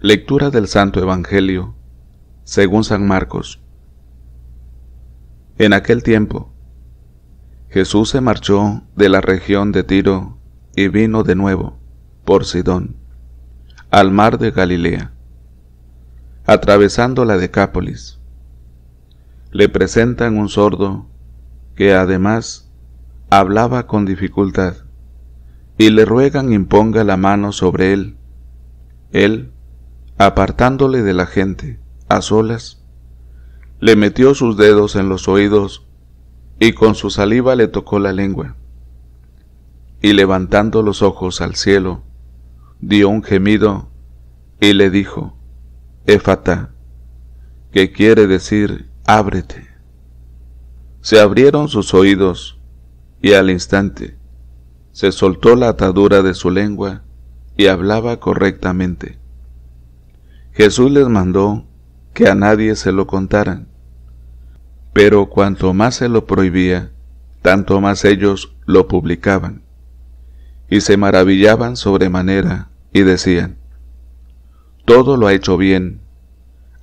Lectura del Santo Evangelio, según San Marcos. En aquel tiempo, Jesús se marchó de la región de Tiro y vino de nuevo, por Sidón, al mar de Galilea, atravesando la Decápolis. Le presentan un sordo que además hablaba con dificultad, y le ruegan imponga la mano sobre él. Él apartándole de la gente, a solas, le metió sus dedos en los oídos y con su saliva le tocó la lengua. Y levantando los ojos al cielo, dio un gemido y le dijo, Éfata, que quiere decir, ábrete. Se abrieron sus oídos y al instante se soltó la atadura de su lengua y hablaba correctamente. Jesús les mandó que a nadie se lo contaran. Pero cuanto más se lo prohibía, tanto más ellos lo publicaban. Y se maravillaban sobremanera y decían, Todo lo ha hecho bien,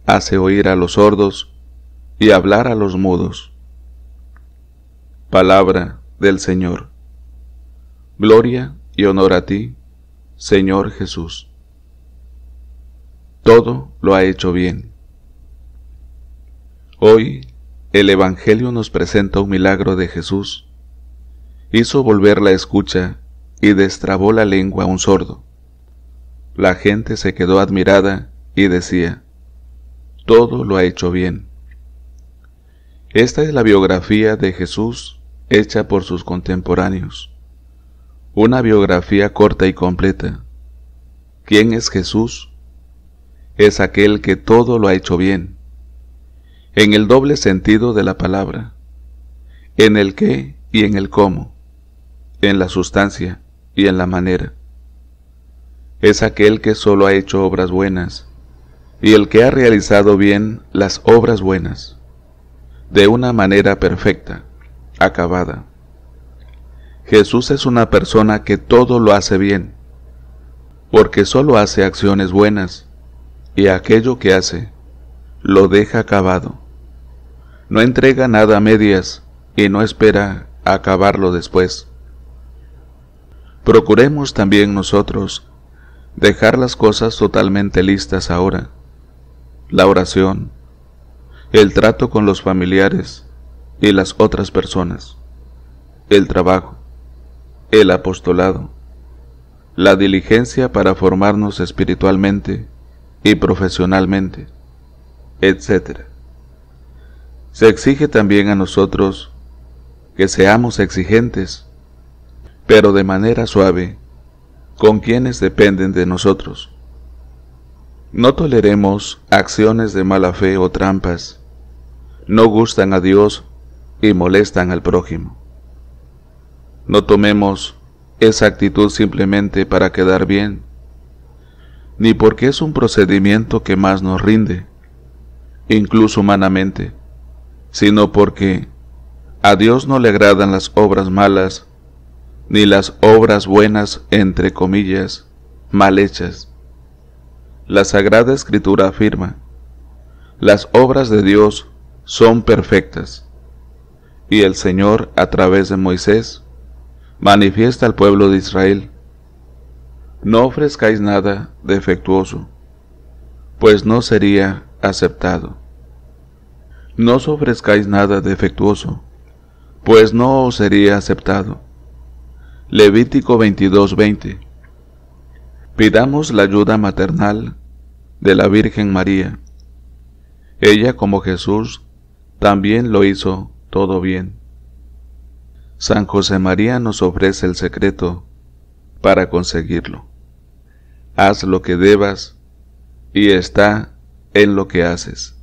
hace oír a los sordos y hablar a los mudos. Palabra del Señor. Gloria y honor a ti, Señor Jesús todo lo ha hecho bien. Hoy el Evangelio nos presenta un milagro de Jesús. Hizo volver la escucha y destrabó la lengua a un sordo. La gente se quedó admirada y decía, todo lo ha hecho bien. Esta es la biografía de Jesús hecha por sus contemporáneos. Una biografía corta y completa. ¿Quién es Jesús? es aquel que todo lo ha hecho bien, en el doble sentido de la palabra, en el qué y en el cómo, en la sustancia y en la manera. Es aquel que solo ha hecho obras buenas, y el que ha realizado bien las obras buenas, de una manera perfecta, acabada. Jesús es una persona que todo lo hace bien, porque solo hace acciones buenas, y aquello que hace, lo deja acabado. No entrega nada a medias y no espera acabarlo después. Procuremos también nosotros dejar las cosas totalmente listas ahora. La oración, el trato con los familiares y las otras personas, el trabajo, el apostolado, la diligencia para formarnos espiritualmente y profesionalmente, etc. Se exige también a nosotros que seamos exigentes, pero de manera suave, con quienes dependen de nosotros. No toleremos acciones de mala fe o trampas. No gustan a Dios y molestan al prójimo. No tomemos esa actitud simplemente para quedar bien ni porque es un procedimiento que más nos rinde, incluso humanamente, sino porque a Dios no le agradan las obras malas, ni las obras buenas, entre comillas, mal hechas. La Sagrada Escritura afirma, las obras de Dios son perfectas. Y el Señor, a través de Moisés, manifiesta al pueblo de Israel no ofrezcáis nada defectuoso, pues no sería aceptado. No os ofrezcáis nada defectuoso, pues no os sería aceptado. Levítico 22:20 Pidamos la ayuda maternal de la Virgen María. Ella, como Jesús, también lo hizo todo bien. San José María nos ofrece el secreto para conseguirlo haz lo que debas y está en lo que haces.